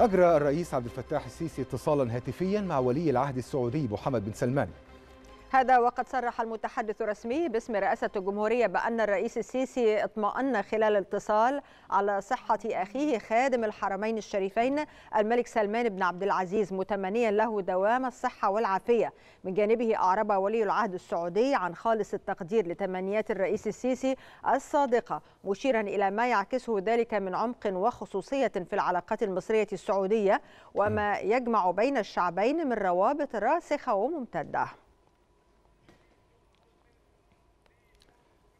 أجرى الرئيس عبد الفتاح السيسي اتصالا هاتفيا مع ولي العهد السعودي محمد بن سلمان هذا وقد صرح المتحدث الرسمي باسم رئاسة الجمهورية بأن الرئيس السيسي اطمأن خلال اتصال على صحة أخيه خادم الحرمين الشريفين الملك سلمان بن عبد العزيز متمنيا له دوام الصحة والعافية من جانبه أعرب ولي العهد السعودي عن خالص التقدير لتمنيات الرئيس السيسي الصادقة مشيرا إلى ما يعكسه ذلك من عمق وخصوصية في العلاقات المصرية السعودية وما يجمع بين الشعبين من روابط راسخة وممتدة